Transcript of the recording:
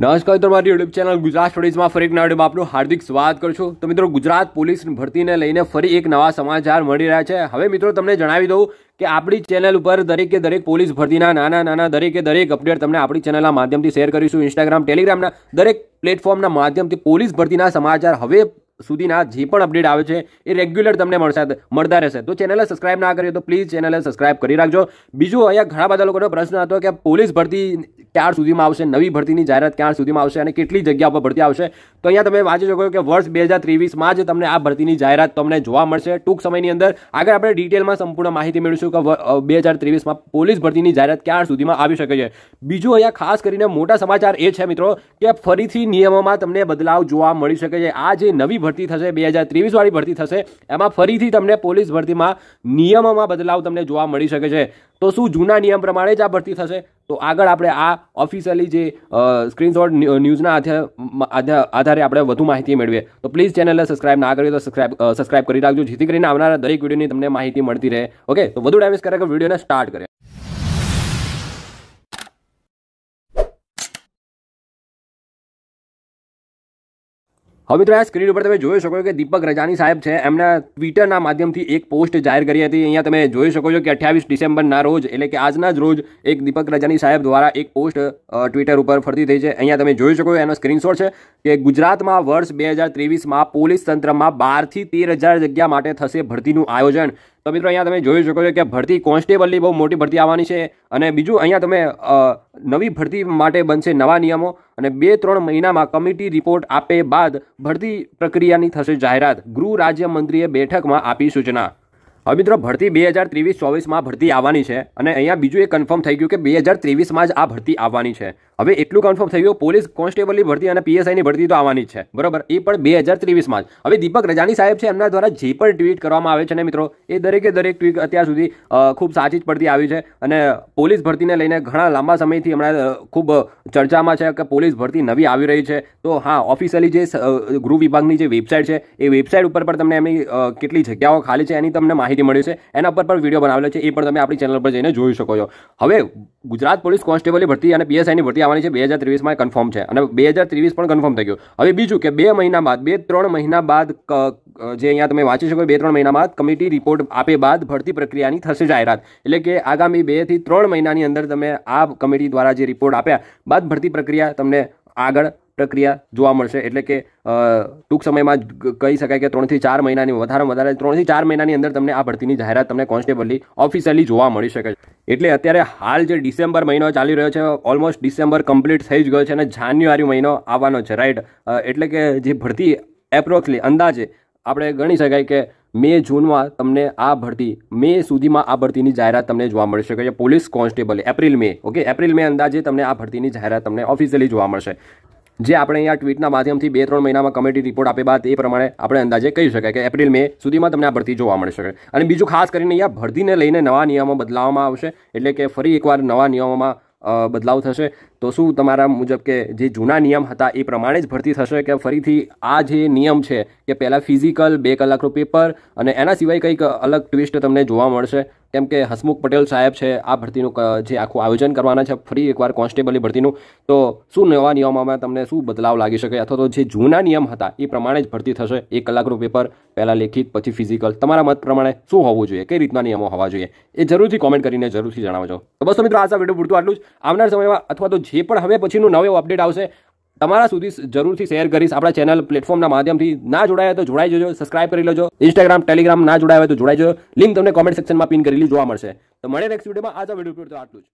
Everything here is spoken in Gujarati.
નમસ્કાર મિત્રો મારી યુટ્યુબ ચેનલ ગુજરાત સ્ટોરીઝમાં ફરી એક નાડીમાં આપનું હાર્દિક સ્વાગત કરું છું તો મિત્રો ગુજરાત પોલીસની ભરતીને લઈને ફરી એક નવા સમાચાર મળી રહ્યા છે હવે મિત્રો તમને જણાવી દઉં કે આપણી ચેનલ ઉપર દરેકે દરેક પોલીસ ભરતીના નાના નાના દરેકે દરેક અપડેટ તમને આપણી ચેનલના માધ્યમથી શેર કરીશું ઇન્સ્ટાગ્રામ ટેલિગ્રામના દરેક પ્લેટફોર્મના માધ્યમથી પોલીસ ભરતીના સમાચાર હવે સુધીના જે પણ અપડેટ આવે છે એ રેગ્યુલર તમને મળશે મળતા રહેશે તો ચેનલને સબસ્ક્રાઇબ ના કરીએ તો પ્લીઝ ચેનલને સબસ્ક્રાઇબ કરી રાખજો બીજું અહીંયા ઘણા બધા લોકોનો પ્રશ્ન હતો કે પોલીસ ભરતી ક્યાર સુધીમાં આવશે નવી ભરતીની જાહેરાત ક્યાં સુધીમાં આવશે અને કેટલી જગ્યા પર ભરતી આવશે તો અહીંયા તમે વાંચી શકો કે વર્ષ બે હજાર ત્રેવીસમાં જ તમને આ ભરતીની જાહેરાત તમને જોવા મળશે ટૂંક સમયની અંદર આગળ આપણે ડિટેલમાં સંપૂર્ણ માહિતી મેળવીશું કે બે હજાર ત્રેવીસમાં પોલીસ ભરતીની જાહેરાત ક્યાં સુધીમાં આવી શકે છે બીજું અહીંયા ખાસ કરીને મોટા સમાચાર એ છે મિત્રો કે ફરીથી નિયમોમાં તમને બદલાવ જોવા મળી શકે છે આ જે નવી ભરતી ભરતી થશે બે હજાર ત્રેવીસવાળી ભરતી થશે એમાં ફરીથી તમને પોલીસ ભરતીમાં નિયમોમાં બદલાવ તમને જોવા મળી શકે છે તો શું જૂના નિયમ પ્રમાણે જ આ ભરતી થશે તો આગળ આપણે આ ઓફિશિયલી જે સ્ક્રીનશોટ ન્યૂઝના આધારે આપણે વધુ માહિતી મેળવીએ તો પ્લીઝ ચેનલને સબસ્ક્રાઇબ ના કરીએ તો સબસ્ક્રાઇબ સબસ્ક્રાઇબ કરી રાખજો જેથી કરીને આવનારા દરેક વિડીયોની તમને માહિતી મળતી રહે ઓકે તો વધુ ડેમેજ કરે કે વિડીયોને સ્ટાર્ટ કરે હવે તો આ સ્ક્રીન ઉપર તમે જોઈ શકો છો કે દીપક રજાની સાહેબ છે એમના ટ્વિટરના માધ્યમથી એક પોસ્ટ જાહેર કરી હતી અહીંયા તમે જોઈ શકો છો કે અઠ્યાવીસ ડિસેમ્બરના રોજ એટલે કે આજના જ રોજ એક દીપક રજાની સાહેબ દ્વારા એક પોસ્ટ ટ્વિટર ઉપર ફરતી થઈ છે અહીંયા તમે જોઈ શકો છો એનો સ્ક્રીનશોટ છે કે ગુજરાતમાં વર્ષ બે હજાર ત્રેવીસમાં પોલીસ તંત્રમાં બારથી તેર હજાર જગ્યા માટે થશે ભરતીનું આયોજન તો મિત્રો અહીંયા તમે જોઈ શકો છો કે ભરતી કોન્સ્ટેબલની બહુ મોટી ભરતી આવવાની છે અને બીજું અહીંયા તમે નવી ભરતી માટે બનશે નવા નિયમો અને બે ત્રણ મહિનામાં કમિટી રિપોર્ટ આપે બાદ ભરતી પ્રક્રિયાની થશે જાહેરાત ગૃહ રાજ્યમંત્રીએ બેઠકમાં આપી સૂચના હવે મિત્રો ભરતી બે હજાર ત્રેવીસ ચોવીસમાં ભરતી આવવાની છે અને અહીંયા બીજું એ કન્ફર્મ થઈ ગયું કે બે હજાર ત્રેવીસમાં જ આ ભરતી આવવાની છે હવે એટલું કન્ફર્મ થઈ ગયું પોલીસ કોન્સ્ટેબલની ભરતી અને પીએસઆઈની ભરતી તો આવવાની જ છે બરાબર એ પણ બે હજાર ત્રેવીસમાં જ હવે દીપક રજાની સાહેબ છે એમના દ્વારા જે પણ ટ્વીટ કરવામાં આવે છે ને મિત્રો એ દરેકે દરેક ટ્વીટ અત્યાર સુધી ખૂબ સાચી જ પડતી આવી છે અને પોલીસ ભરતીને લઈને ઘણા લાંબા સમયથી હમણાં ખૂબ ચર્ચામાં છે કે પોલીસ ભરતી નવી આવી રહી છે તો હા ઓફિશિયલી જે ગૃહ વિભાગની જે વેબસાઇટ છે એ વેબસાઇટ ઉપર પણ તમને એમની કેટલી જગ્યાઓ ખાલી છે એની તમને માહિતી માહિતી મળી છે એના પર પણ વિડીયો બનાવેલો છે એ પણ તમે આપણી ચેનલ પર જઈને જોઈ શકો છો હવે ગુજરાત પોલીસ કોન્સ્ટેબલની ભરતી અને પીએસઆઈની ભરતી આવવાની છે બે હજાર ત્રેવીસમાં કન્ફર્મ છે અને બે હજાર ત્રેવીસ પણ કન્ફર્મ થઈ ગયું હવે બીજું કે બે મહિના બાદ બે ત્રણ મહિના બાદ જે અહીંયા તમે વાંચી શકો બે ત્રણ મહિના બાદ કમિટી રિપોર્ટ આપે બાદ ભરતી પ્રક્રિયાની થશે જાહેરાત એટલે કે આગામી બેથી ત્રણ મહિનાની અંદર તમે આ કમિટી દ્વારા જે રિપોર્ટ આપ્યા બાદ ભરતી પ્રક્રિયા તમને આગળ પ્રક્રિયા જોવા મળશે એટલે કે ટૂંક સમયમાં કહી શકાય કે ત્રણથી ચાર મહિનાની વધારે વધારે ત્રણથી ચાર મહિનાની અંદર તમને આ ભરતીની જાહેરાત તમને કોન્સ્ટેબલની ઓફિશિયલી જોવા મળી શકે છે એટલે અત્યારે હાલ જે ડિસેમ્બર મહિનો ચાલી રહ્યો છે ઓલમોસ્ટ ડિસેમ્બર કમ્પ્લીટ થઈ જ ગયો છે અને જાન્યુઆરી મહિનો આવવાનો છે રાઈટ એટલે કે જે ભરતી એપ્રોક્સલી અંદાજે આપણે ગણી શકાય કે મે જૂનમાં તમને આ ભરતી મે સુધીમાં આ ભરતીની જાહેરાત તમને જોવા મળી શકે છે police constable April May okay April May અંદાજે તમને આ ભરતીની જાહેરાત તમને ઓફિશિયલી જોવા મળશે જે આપણે અહીંયા ટ્વીટના માધ્યમથી બે ત્રણ મહિનામાં કમિટી રિપોર્ટ આપે બાદ એ પ્રમાણે આપણે અંદાજે કહી શકાય કે એપ્રિલ મે સુધીમાં તમને આ ભરતી જોવા મળી શકે અને બીજું ખાસ કરીને અહીંયા ભરતીને લઈને નવા નિયમો બદલાવવામાં આવશે એટલે કે ફરી એકવાર નવા નિયમોમાં બદલાવ થશે તો શું તમારા મુજબ કે જે જૂના નિયમ હતા એ પ્રમાણે જ ભરતી થશે કે ફરીથી આ જે નિયમ છે કે પહેલાં ફિઝિકલ બે કલાકનું પેપર અને એના સિવાય કંઈક અલગ ટ્વિસ્ટ તમને જોવા મળશે કેમ કે હસમુખ પટેલ સાહેબ છે આ ભરતીનું જે આખું આયોજન કરવાના છે ફરી એકવાર કોન્સ્ટેબલની ભરતીનું તો શું નવા નિયમોમાં તમને શું બદલાવ લાગી શકે અથવા તો જે જૂના નિયમ હતા એ પ્રમાણે જ ભરતી થશે એક કલાકનું પેપર પહેલાં લેખિત પછી ફિઝિકલ તમારા મત પ્રમાણે શું હોવું જોઈએ કઈ રીતના નિયમો હોવા જોઈએ એ જરૂરથી કોમેન્ટ કરીને જરૂરથી જણાવજો તો બસ મિત્રો આ વિડીયો પૂરતું આટલું જ આવનાર સમયમાં અથવા તો જે પણ હવે પછીનું નવો અપડેટ આવશે તમારા સુધી જરૂરથી શેર કરીશ આપણા ચેનલ પ્લેટફોર્મના માધ્યમથી ના જોડાયા તો જોડાઈ જજો સબસ્ક્રાઇબ કરી લેજો ઇન્સ્ટાગ્રામ ટેલિગ્રામ ના જોડાયા તો જોડાઈ જજો લિંક તમને કોમેન્ટ સેક્શનમાં પિન કરેલી જોવા મળશે તો મળે નેક્સ્ટ વિડીયોમાં આ જ તો આટલું જ